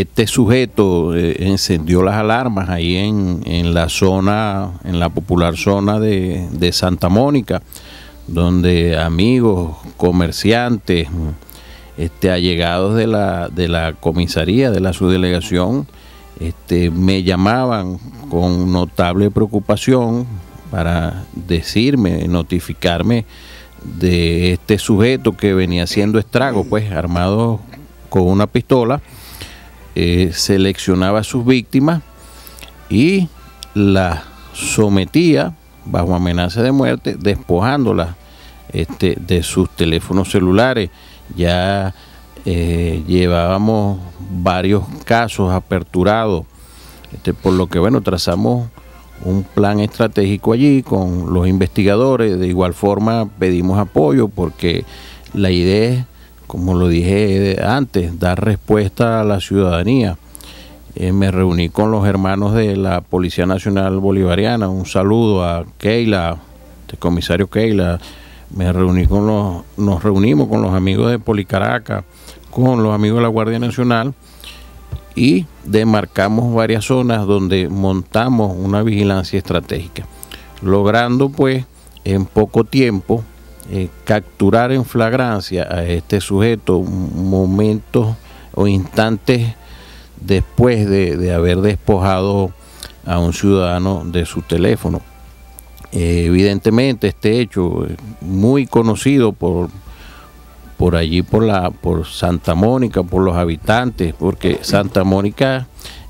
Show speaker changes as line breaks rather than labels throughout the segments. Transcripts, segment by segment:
este sujeto eh, encendió las alarmas ahí en, la zona, en la popular zona de, Santa Mónica, donde amigos, comerciantes, este, allegados de la, de la comisaría, de la subdelegación, este, me llamaban con notable preocupación para decirme, notificarme de este sujeto que venía haciendo estrago, pues armado con una pistola eh, seleccionaba a sus víctimas y las sometía bajo amenaza de muerte, despojándolas este, de sus teléfonos celulares. Ya eh, llevábamos varios casos aperturados, este, por lo que bueno, trazamos un plan estratégico allí con los investigadores, de igual forma pedimos apoyo porque la idea es como lo dije eh, antes, dar respuesta a la ciudadanía. Eh, me reuní con los hermanos de la Policía Nacional Bolivariana. Un saludo a Keila, el este comisario Keila. Me reuní con los, nos reunimos con los amigos de Policaraca, con los amigos de la Guardia Nacional y demarcamos varias zonas donde montamos una vigilancia estratégica, logrando pues en poco tiempo eh, capturar en flagrancia a este sujeto momentos o instantes después de, haber despojado a un ciudadano de su teléfono. Eh, evidentemente este hecho eh, muy conocido por, por allí, por, la, por Santa Mónica, por los habitantes, porque Santa Mónica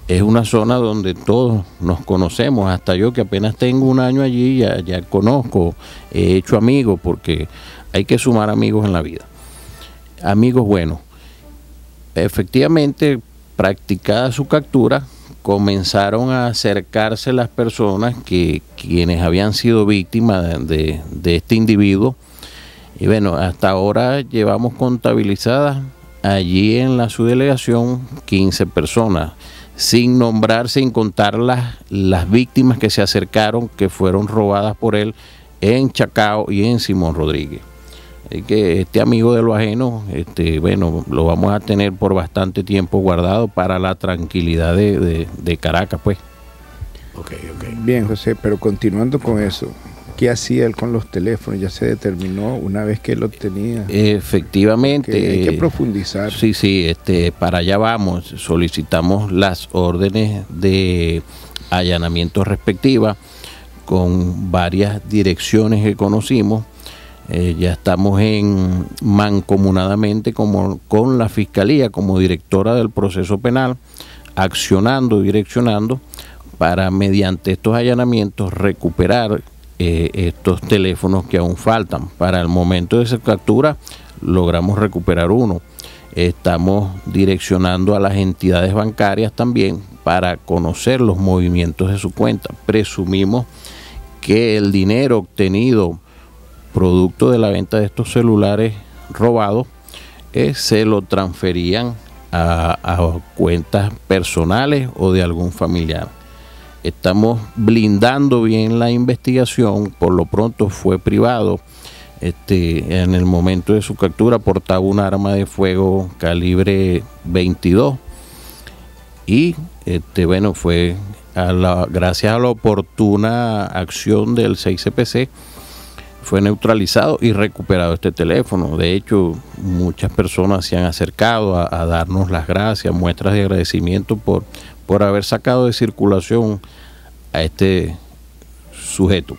es una zona donde todos nos conocemos, hasta yo que apenas tengo un año allí, ya, conozco, he hecho amigos, porque hay que sumar amigos en la vida, amigos buenos. Efectivamente, practicada su captura, comenzaron a acercarse las personas que quienes habían sido víctimas de, de este individuo. Y bueno, hasta ahora llevamos contabilizadas allí en la subdelegación 15 personas sin nombrar, sin contar las, víctimas que se acercaron, que fueron robadas por él en Chacao y en Simón Rodríguez. Así que este amigo de lo ajeno, este, bueno, lo vamos a tener por bastante tiempo guardado para la tranquilidad de, de Caracas, pues. Ok, ok. Bien, José, pero continuando con eso, qué hacía él con los teléfonos, ya se determinó una vez que lo tenía. Efectivamente. hay que profundizar. Sí, sí, este, para allá vamos, solicitamos las órdenes de allanamiento respectiva con varias direcciones que conocimos. Eh, ya estamos en mancomunadamente como, con la Fiscalía como directora del proceso penal, accionando y direccionando para mediante estos allanamientos recuperar eh, estos teléfonos que aún faltan. Para el momento de esa captura logramos recuperar uno. Estamos direccionando a las entidades bancarias también para conocer los movimientos de su cuenta. Presumimos que el dinero obtenido producto de la venta de estos celulares robados eh, se lo transferían a cuentas personales o de algún familiar estamos blindando bien la investigación, por lo pronto fue privado. Este, en el momento de su captura portaba un arma de fuego calibre 22 y este, bueno, fue a la, gracias a la oportuna acción del 6CPC fue neutralizado y recuperado este teléfono. De hecho, muchas personas se han acercado a, darnos las gracias, muestras de agradecimiento por, por haber sacado de circulación a este sujeto.